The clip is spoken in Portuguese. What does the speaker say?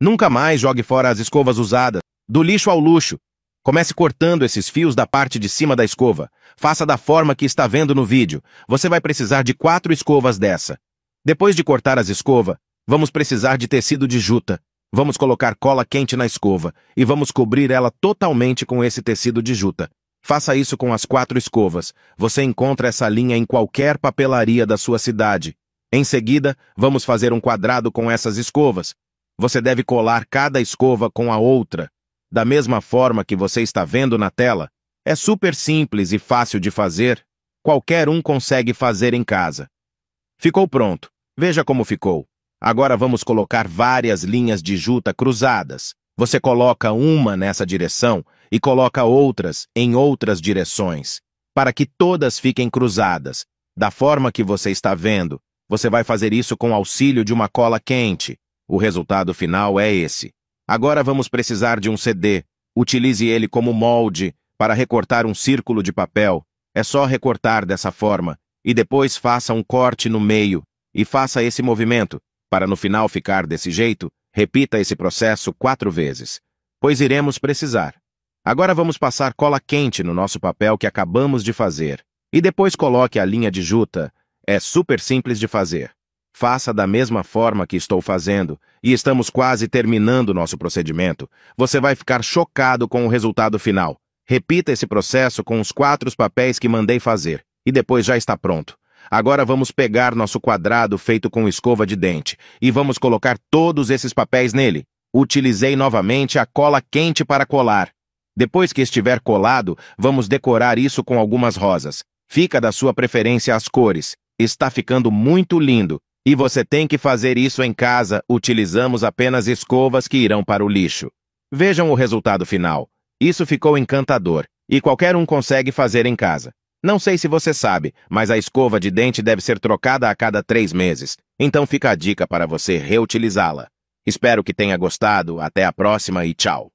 Nunca mais jogue fora as escovas usadas, do lixo ao luxo. Comece cortando esses fios da parte de cima da escova. Faça da forma que está vendo no vídeo. Você vai precisar de quatro escovas dessa. Depois de cortar as escovas, vamos precisar de tecido de juta. Vamos colocar cola quente na escova e vamos cobrir ela totalmente com esse tecido de juta. Faça isso com as quatro escovas. Você encontra essa linha em qualquer papelaria da sua cidade. Em seguida, vamos fazer um quadrado com essas escovas você deve colar cada escova com a outra, da mesma forma que você está vendo na tela. É super simples e fácil de fazer. Qualquer um consegue fazer em casa. Ficou pronto. Veja como ficou. Agora vamos colocar várias linhas de juta cruzadas. Você coloca uma nessa direção e coloca outras em outras direções, para que todas fiquem cruzadas, da forma que você está vendo. Você vai fazer isso com auxílio de uma cola quente. O resultado final é esse. Agora vamos precisar de um CD. Utilize ele como molde para recortar um círculo de papel. É só recortar dessa forma e depois faça um corte no meio e faça esse movimento. Para no final ficar desse jeito, repita esse processo quatro vezes, pois iremos precisar. Agora vamos passar cola quente no nosso papel que acabamos de fazer e depois coloque a linha de juta. É super simples de fazer. Faça da mesma forma que estou fazendo, e estamos quase terminando nosso procedimento. Você vai ficar chocado com o resultado final. Repita esse processo com os quatro papéis que mandei fazer, e depois já está pronto. Agora vamos pegar nosso quadrado feito com escova de dente e vamos colocar todos esses papéis nele. Utilizei novamente a cola quente para colar. Depois que estiver colado, vamos decorar isso com algumas rosas. Fica da sua preferência as cores. Está ficando muito lindo. E você tem que fazer isso em casa, utilizamos apenas escovas que irão para o lixo. Vejam o resultado final. Isso ficou encantador, e qualquer um consegue fazer em casa. Não sei se você sabe, mas a escova de dente deve ser trocada a cada três meses, então fica a dica para você reutilizá-la. Espero que tenha gostado, até a próxima e tchau!